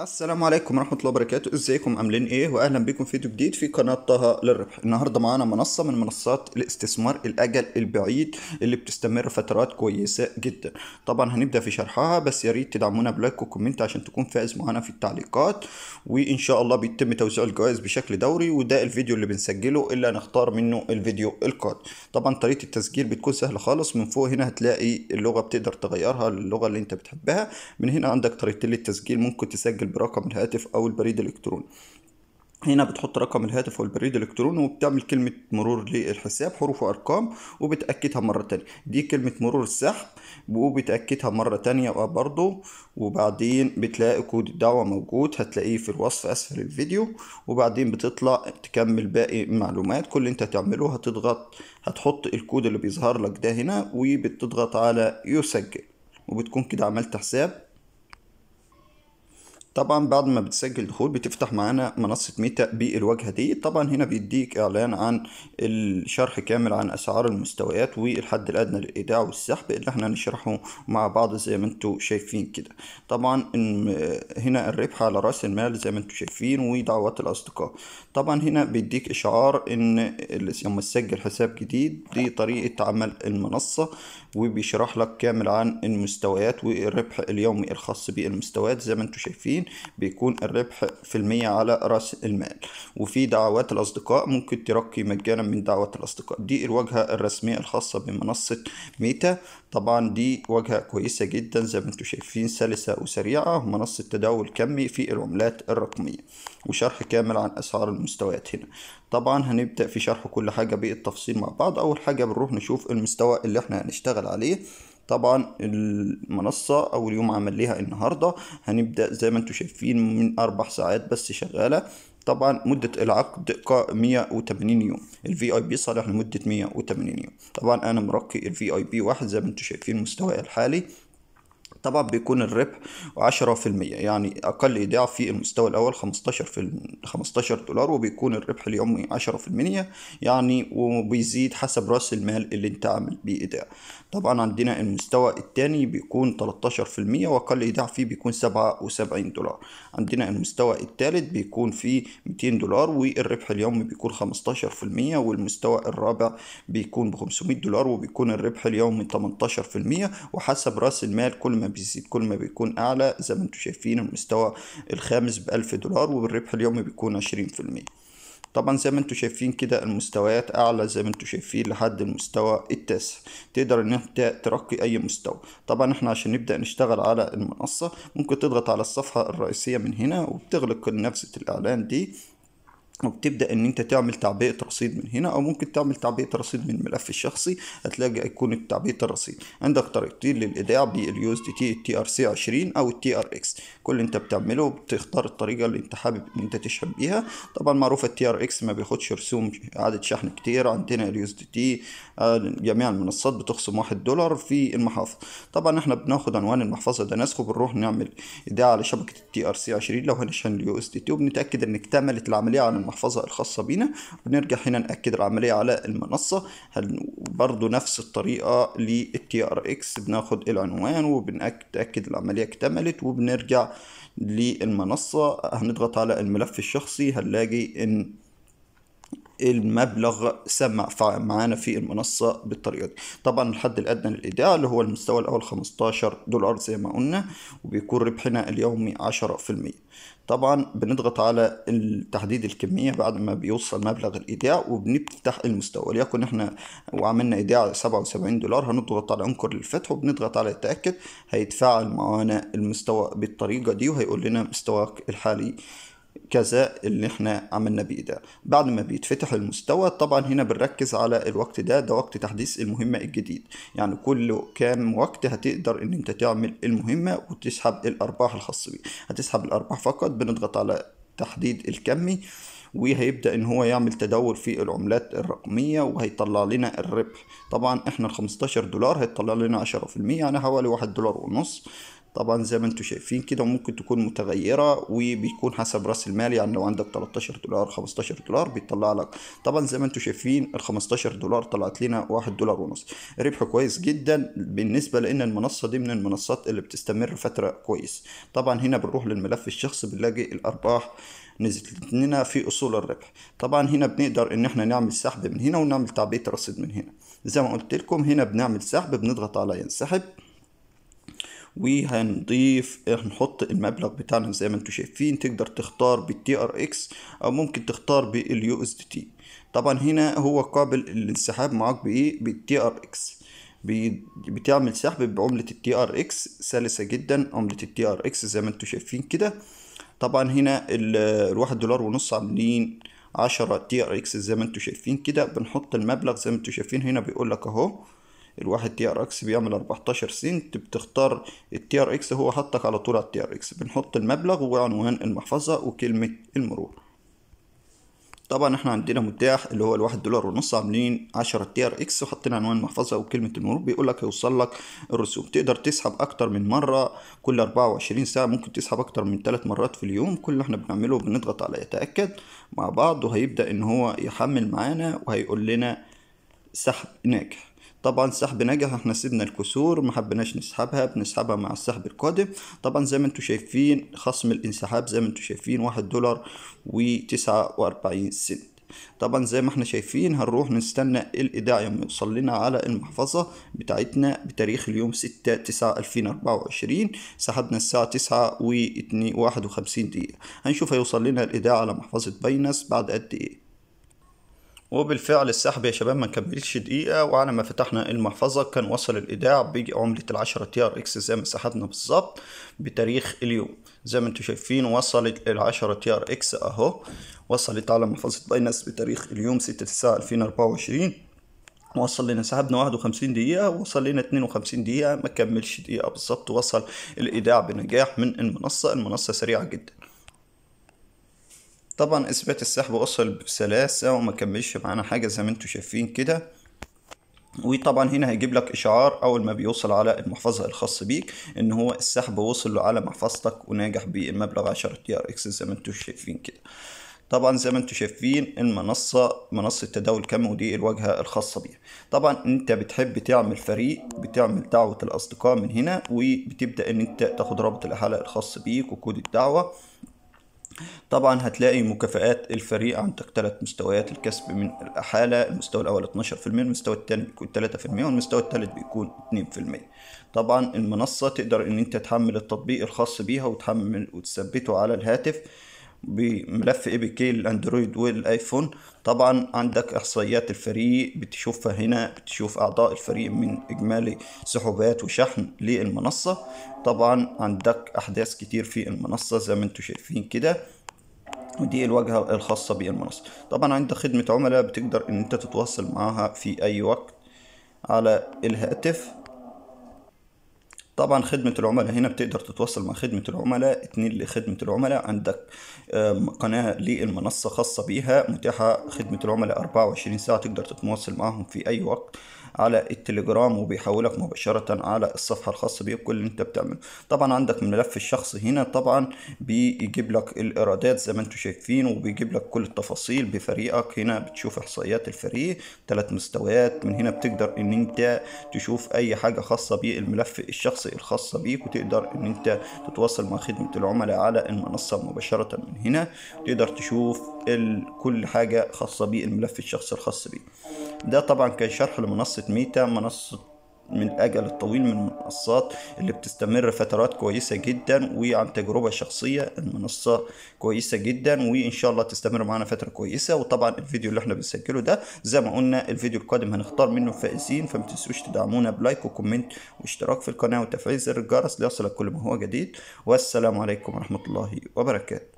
السلام عليكم ورحمة الله وبركاته ازيكم عاملين ايه واهلا بكم في فيديو جديد في قناة طه للربح النهاردة معانا منصة من منصات الاستثمار الاجل البعيد اللي بتستمر فترات كويسة جدا طبعا هنبدأ في شرحها بس يا ريت تدعمونا بلايك وكومنت عشان تكون فائز معانا في التعليقات وان شاء الله بيتم توزيع الجوائز بشكل دوري وده الفيديو اللي بنسجله اللي هنختار منه الفيديو القادم طبعا طريقة التسجيل بتكون سهلة خالص من فوق هنا هتلاقي اللغة بتقدر تغيرها للغة اللي انت بتحبها من هنا عندك طريقة للتسجيل ممكن تسجل بتسجل برقم الهاتف أو البريد الإلكتروني هنا بتحط رقم الهاتف والبريد الالكتروني وبتعمل كلمة مرور للحساب حروف وارقام وبتأكدها مرة تانية دي كلمة مرور السحب وبتأكدها مرة تانية برضه وبعدين بتلاقي كود الدعوة موجود هتلاقيه في الوصف اسفل الفيديو وبعدين بتطلع تكمل باقي المعلومات كل اللي انت هتعمله هتضغط هتحط الكود اللي بيظهر لك ده هنا وبتضغط على يسجل وبتكون كده عملت حساب طبعا بعد ما بتسجل دخول بتفتح معانا منصة ميتا بالواجهة دي طبعا هنا بيديك اعلان عن الشرح كامل عن اسعار المستويات والحد الادنى للايداع والسحب اللي احنا هنشرحه مع بعض زي ما انتم شايفين كده طبعا هنا الربح على راس المال زي ما انتم شايفين ودعوات الاصدقاء طبعا هنا بيديك اشعار ان لما تسجل حساب جديد دي طريقة عمل المنصة وبيشرح لك كامل عن المستويات والربح اليومي الخاص بالمستويات زي ما انتم شايفين بيكون الربح في المية على رأس المال وفي دعوات الأصدقاء ممكن ترقي مجانا من دعوات الأصدقاء دي الواجهة الرسمية الخاصة بمنصة ميتا طبعا دي واجهة كويسة جدا زي ما انتم شايفين سلسة وسريعة منصة تداول كمي في العملات الرقمية وشرح كامل عن أسعار المستويات هنا طبعا هنبدأ في شرح كل حاجة بالتفصيل مع بعض أول حاجة بنروح نشوف المستوى اللي احنا هنشتغل عليه طبعا المنصة أول يوم عمل النهاردة هنبدأ زي ما انتم شايفين من أربع ساعات بس شغالة طبعا مدة العقد 180 يوم الفي اي بي صالح لمدة 180 يوم طبعا انا مرقي الفي اي بي واحد زي ما انتم شايفين مستواي الحالي طبعا بيكون الربح عشرة في المية يعني أقل إيداع في المستوى الأول خمستاشر في خمستاشر دولار وبيكون الربح اليومي عشرة في المية يعني وبيزيد حسب رأس المال اللي أنت عامل بيه إيداع طبعا عندنا المستوى التاني بيكون تلتاشر في المية وأقل إيداع فيه بيكون سبعة وسبعين دولار عندنا المستوى التالت بيكون فيه ميتين دولار والربح اليومي بيكون خمستاشر في المية والمستوى الرابع بيكون بخمسمية دولار وبيكون الربح اليومي تمنتاشر في المية وحسب رأس المال كل ما بيزيد كل ما بيكون أعلى زي ما انتم شايفين المستوى الخامس بألف دولار والربح اليومي بيكون عشرين في المية طبعا زي ما انتم شايفين كده المستويات اعلى زي ما انتم شايفين لحد المستوى التاسع تقدر ان انت ترقي اي مستوى طبعا احنا عشان نبدا نشتغل على المنصه ممكن تضغط على الصفحه الرئيسيه من هنا وبتغلق نفسه الاعلان دي وبتبدا ان انت تعمل تعبئه رصيد من هنا او ممكن تعمل تعبئه رصيد من الملف الشخصي هتلاقي ايقونه تعبئه الرصيد عندك طريقتين للايداع باليو اس دي تي تي ار سي 20 او التي ار اكس كل اللي انت بتعمله بتختار الطريقه اللي انت حابب ان انت تشحن بيها طبعا معروفه التي ار اكس ما بياخدش رسوم اعاده شحن كتير عندنا اليو اس دي تي جميع المنصات بتخصم واحد دولار في المحافظه طبعا احنا بناخد عنوان المحفظه ده نسخه بنروح نعمل ايداع على شبكه التي ار سي 20 لو هنشحن اليو اس دي تي وبنتاكد ان اكتملت العمليه على المحفظة الخاصة بينا بنرجع هنا نأكد العملية على المنصة برضو نفس الطريقة للتي ار اكس بناخد العنوان وبنأكد العملية اكتملت وبنرجع للمنصة هنضغط على الملف الشخصي هنلاقي ان المبلغ سمع معانا في المنصة بالطريقة دي طبعا الحد الأدنى للإيداع اللي هو المستوى الأول 15 دولار زي ما قلنا وبيكون ربحنا اليومي 10% طبعا بنضغط على تحديد الكمية بعد ما بيوصل مبلغ الإيداع وبنفتح المستوى ليكن احنا وعملنا إيداع 77 دولار هنضغط على أنكر للفتح وبنضغط على التأكد هيتفاعل معانا المستوى بالطريقة دي وهيقول لنا مستواك الحالي كذا اللي احنا عملنا بيه ده بعد ما بيتفتح المستوى طبعا هنا بنركز على الوقت ده ده وقت تحديث المهمة الجديد يعني كل كام وقت هتقدر ان انت تعمل المهمة وتسحب الارباح الخاصة بيه هتسحب الارباح فقط بنضغط على تحديد الكمي وهيبدأ إن هو يعمل تداول في العملات الرقمية وهيطلع لنا الربح طبعا إحنا ال 15 دولار هيطلع لنا 10% يعني حوالي واحد دولار ونص طبعا زي ما انتم شايفين كده ممكن تكون متغيرة وبيكون حسب راس المال يعني لو عندك 13 دولار 15 دولار بيطلع لك طبعا زي ما انتم شايفين ال 15 دولار طلعت لنا 1 دولار ونص ربح كويس جدا بالنسبة لان المنصة دي من المنصات اللي بتستمر فترة كويس طبعا هنا بنروح للملف الشخصي بنلاقي الارباح نزلت لنا في اصول الربح طبعا هنا بنقدر ان احنا نعمل سحب من هنا ونعمل تعبئة رصيد من هنا زي ما قلت لكم هنا بنعمل سحب بنضغط على ينسحب وهنضيف إيه، هنحط المبلغ بتاعنا زي ما انتم شايفين تقدر تختار بالتي ار اكس او ممكن تختار باليو اس دي تي طبعا هنا هو قابل للسحاب معاك بايه بالتي ار اكس بتعمل سحب بعملة التي ار اكس سلسة جدا عملة التي ار اكس زي ما انتم شايفين كده طبعا هنا الواحد دولار ونص عاملين عشرة تي ار اكس زي ما انتم شايفين كده بنحط المبلغ زي ما انتم شايفين هنا بيقول لك اهو الواحد تي ار اكس بيعمل 14 سنت بتختار التي ار اكس هو حطك على طول على التي ار اكس بنحط المبلغ وعنوان المحفظة وكلمة المرور طبعا احنا عندنا متاح اللي هو الواحد دولار ونص عاملين عشرة تي ار اكس وحاطين عنوان المحفظة وكلمة المرور بيقول لك هيوصل لك الرسوم تقدر تسحب اكتر من مرة كل 24 ساعة ممكن تسحب اكتر من تلات مرات في اليوم كل اللي احنا بنعمله بنضغط على يتأكد مع بعض وهيبدأ ان هو يحمل معانا وهيقول لنا سحب ناجح طبعا السحب نجح احنا سيبنا الكسور ما حبيناش نسحبها بنسحبها مع السحب القادم طبعا زي ما انتم شايفين خصم الانسحاب زي ما انتم شايفين واحد دولار وتسعة واربعين سنت طبعا زي ما احنا شايفين هنروح نستنى الايداع يوم يوصل لنا على المحفظة بتاعتنا بتاريخ اليوم ستة تسعة الفين اربعة وعشرين سحبنا الساعة تسعة واحد وخمسين دقيقة هنشوف هيوصل لنا الايداع على محفظة بينس بعد قد ايه وبالفعل السحب يا شباب ما كملتش دقيقة وعلى ما فتحنا المحفظة كان وصل الإيداع بعملة العشرة تي ار اكس زي ما سحبنا بالظبط بتاريخ اليوم زي ما انتم شايفين وصلت العشرة تي ار اكس اهو وصلت على محفظة باينانس بتاريخ اليوم ستة تسعة ألفين أربعة وعشرين وصل لنا سحبنا 51 دقيقة وصل لنا 52 دقيقة ما كملش دقيقة بالظبط وصل الإيداع بنجاح من المنصة المنصة سريعة جدا طبعا اثبات السحب وصل بسلاسة وما كملش معانا حاجة زي ما انتوا شايفين كده وطبعا هنا هيجيب لك اشعار اول ما بيوصل على المحفظه الخاص بيك ان هو السحب وصل على محفظتك وناجح بمبلغ 10 تي ار اكس زي ما انتم شايفين كده طبعا زي ما انتم شايفين المنصه منصه تداول كم ودي الواجهه الخاصه بيها طبعا انت بتحب تعمل فريق بتعمل دعوه الاصدقاء من هنا وبتبدا ان انت تاخد رابط الحلقه الخاص بيك وكود الدعوه طبعا هتلاقي مكافآت الفريق عندك ثلاث مستويات الكسب من الأحالة المستوى الأول 12% المستوى الثاني بيكون 3% والمستوى الثالث بيكون 2% طبعا المنصة تقدر إن أنت تحمل التطبيق الخاص بيها وتحمل وتثبته على الهاتف بملف اي بي كي للاندرويد والايفون طبعا عندك احصائيات الفريق بتشوفها هنا بتشوف اعضاء الفريق من اجمالي سحوبات وشحن للمنصه طبعا عندك احداث كتير في المنصه زي ما انتم شايفين كده ودي الواجهه الخاصه بالمنصه طبعا عندك خدمه عملاء بتقدر ان انت تتواصل معاها في اي وقت على الهاتف طبعا خدمة العملاء هنا بتقدر تتواصل مع خدمة العملاء اتنين لخدمة العملاء عندك قناة للمنصة خاصة بيها متاحة خدمة العملاء 24 ساعة تقدر تتواصل معهم في أي وقت على التليجرام وبيحولك مباشرة على الصفحة الخاصة بيه بكل اللي انت بتعمله طبعا عندك الملف الشخصي هنا طبعا بيجيب لك الايرادات زي ما انتم شايفين وبيجيب لك كل التفاصيل بفريقك هنا بتشوف احصائيات الفريق ثلاث مستويات من هنا بتقدر ان انت تشوف اي حاجة خاصة بالملف الشخصي الخاصة بيك وتقدر ان انت تتواصل مع خدمة العملاء على المنصة مباشرة من هنا تقدر تشوف كل حاجة خاصة بالملف الشخصي الخاص بيه ده طبعا كان شرح لمنصة ميتا منصة من الأجل الطويل من المنصات اللي بتستمر فترات كويسة جدا وعن تجربة شخصية المنصة كويسة جدا وإن شاء الله تستمر معانا فترة كويسة وطبعا الفيديو اللي احنا بنسجله ده زي ما قلنا الفيديو القادم هنختار منه الفائزين فما تنسوش تدعمونا بلايك وكومنت واشتراك في القناة وتفعيل زر الجرس ليصلك كل ما هو جديد والسلام عليكم ورحمة الله وبركاته